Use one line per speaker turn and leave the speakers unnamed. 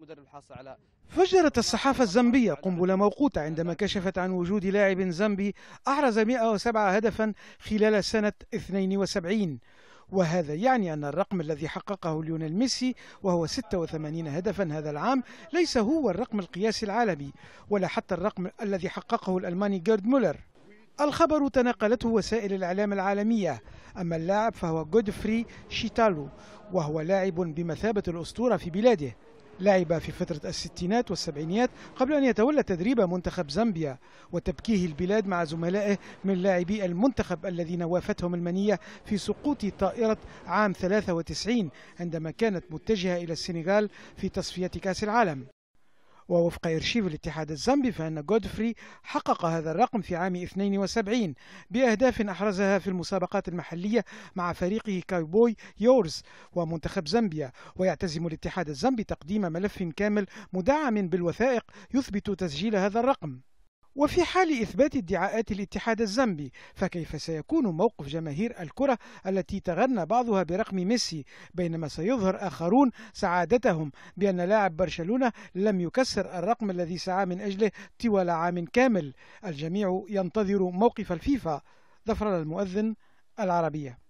مدرب على فجرت الصحافة الزامبية قنبلة موقوتة عندما كشفت عن وجود لاعب زامبي أحرز 107 هدفا خلال سنة 72 وهذا يعني أن الرقم الذي حققه ليونيل ميسي وهو 86 هدفا هذا العام ليس هو الرقم القياسي العالمي ولا حتى الرقم الذي حققه الألماني جيرد مولر الخبر تناقلته وسائل الإعلام العالمية أما اللاعب فهو جودفري شيتالو وهو لاعب بمثابة الأسطورة في بلاده لعب في فترة الستينات والسبعينيات قبل أن يتولى تدريب منتخب زامبيا وتبكيه البلاد مع زملائه من لاعبي المنتخب الذين وافتهم المنية في سقوط طائرة عام 93 عندما كانت متجهة إلى السنغال في تصفية كأس العالم ووفق إرشيف الاتحاد الزامبي فأن جودفري حقق هذا الرقم في عام 72 بأهداف أحرزها في المسابقات المحلية مع فريقه كايبوي يورز ومنتخب زامبيا ويعتزم الاتحاد الزامبي تقديم ملف كامل مدعم بالوثائق يثبت تسجيل هذا الرقم وفي حال إثبات ادعاءات الاتحاد الزامبي فكيف سيكون موقف جماهير الكرة التي تغنى بعضها برقم ميسي بينما سيظهر آخرون سعادتهم بأن لاعب برشلونة لم يكسر الرقم الذي سعى من أجله طوال عام كامل الجميع ينتظر موقف الفيفا ظفر المؤذن العربية